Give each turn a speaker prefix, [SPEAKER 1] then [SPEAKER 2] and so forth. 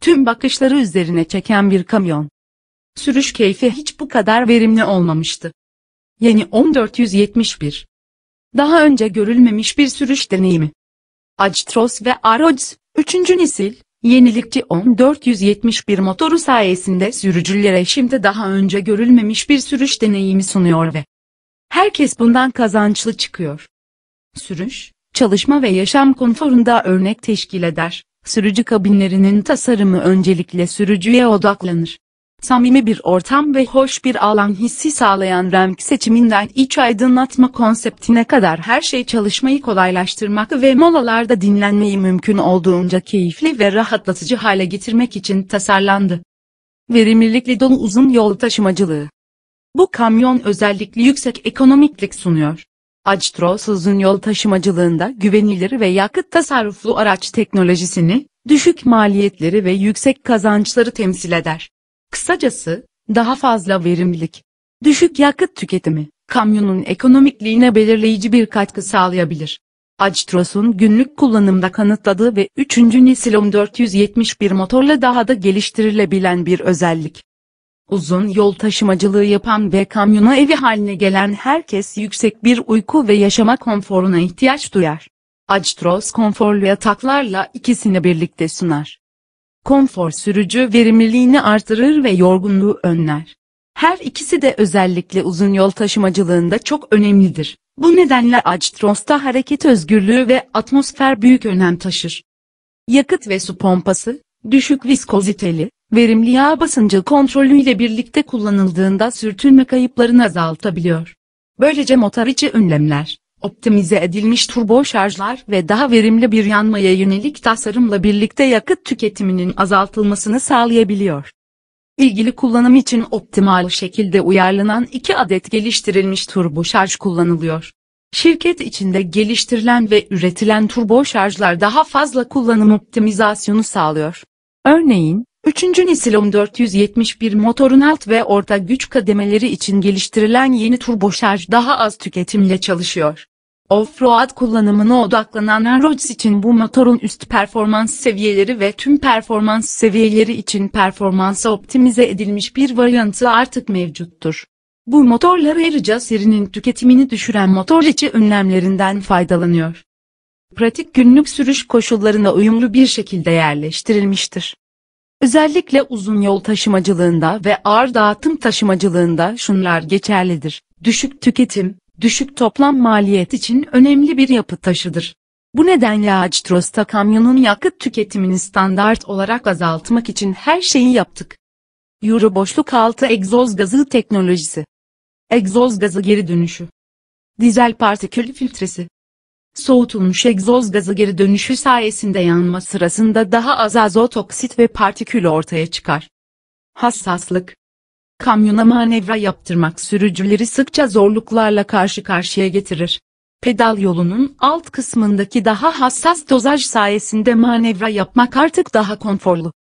[SPEAKER 1] tüm bakışları üzerine çeken bir kamyon. Sürüş keyfi hiç bu kadar verimli olmamıştı. Yeni 1471. Daha önce görülmemiş bir sürüş deneyimi. Actros ve Arodz, 3. nesil, yenilikçi 1471 motoru sayesinde sürücülere şimdi daha önce görülmemiş bir sürüş deneyimi sunuyor ve herkes bundan kazançlı çıkıyor. Sürüş, çalışma ve yaşam konforunda örnek teşkil eder. Sürücü kabinlerinin tasarımı öncelikle sürücüye odaklanır. Samimi bir ortam ve hoş bir alan hissi sağlayan renk seçiminden iç aydınlatma konseptine kadar her şey çalışmayı kolaylaştırmak ve molalarda dinlenmeyi mümkün olduğunca keyifli ve rahatlatıcı hale getirmek için tasarlandı. Verimlilikli dolu uzun yol taşımacılığı. Bu kamyon özellikle yüksek ekonomiklik sunuyor. Actros uzun yol taşımacılığında güvenilir ve yakıt tasarruflu araç teknolojisini, düşük maliyetleri ve yüksek kazançları temsil eder. Kısacası, daha fazla verimlilik, düşük yakıt tüketimi, kamyonun ekonomikliğine belirleyici bir katkı sağlayabilir. Actros'un günlük kullanımda kanıtladığı ve 3. nesil 471 motorla daha da geliştirilebilen bir özellik. Uzun yol taşımacılığı yapan ve kamyona evi haline gelen herkes yüksek bir uyku ve yaşama konforuna ihtiyaç duyar. Actros konforlu yataklarla ikisini birlikte sunar. Konfor sürücü verimliliğini artırır ve yorgunluğu önler. Her ikisi de özellikle uzun yol taşımacılığında çok önemlidir. Bu nedenle Actros'ta hareket özgürlüğü ve atmosfer büyük önem taşır. Yakıt ve su pompası, düşük viskoziteli, verimli yağ basıncı kontrolüyle birlikte kullanıldığında sürtünme kayıplarını azaltabiliyor. Böylece motor içi önlemler, optimize edilmiş turbo şarjlar ve daha verimli bir yanmaya yönelik tasarımla birlikte yakıt tüketiminin azaltılmasını sağlayabiliyor. İlgili kullanım için optimal şekilde uyarlanan 2 adet geliştirilmiş turbo şarj kullanılıyor. Şirket içinde geliştirilen ve üretilen turbo şarjlar daha fazla kullanım optimizasyonu sağlıyor. Örneğin, 3. nesil 1471 motorun alt ve orta güç kademeleri için geliştirilen yeni turboşarj daha az tüketimle çalışıyor. Off-road kullanımına odaklanan Arods için bu motorun üst performans seviyeleri ve tüm performans seviyeleri için performansa optimize edilmiş bir varyantı artık mevcuttur. Bu motorlar ayrıca serinin tüketimini düşüren motor içi önlemlerinden faydalanıyor. Pratik günlük sürüş koşullarına uyumlu bir şekilde yerleştirilmiştir. Özellikle uzun yol taşımacılığında ve ağır dağıtım taşımacılığında şunlar geçerlidir. Düşük tüketim, düşük toplam maliyet için önemli bir yapı taşıdır. Bu nedenle Ağaçtros'ta kamyonun yakıt tüketimini standart olarak azaltmak için her şeyi yaptık. Euro boşluk altı egzoz gazı teknolojisi. Egzoz gazı geri dönüşü. Dizel partikül filtresi soğutulmuş egzoz gazı geri dönüşü sayesinde yanma sırasında daha az azot oksit ve partikül ortaya çıkar. Hassaslık Kamyona manevra yaptırmak sürücüleri sıkça zorluklarla karşı karşıya getirir. Pedal yolunun alt kısmındaki daha hassas dozaj sayesinde manevra yapmak artık daha konforlu.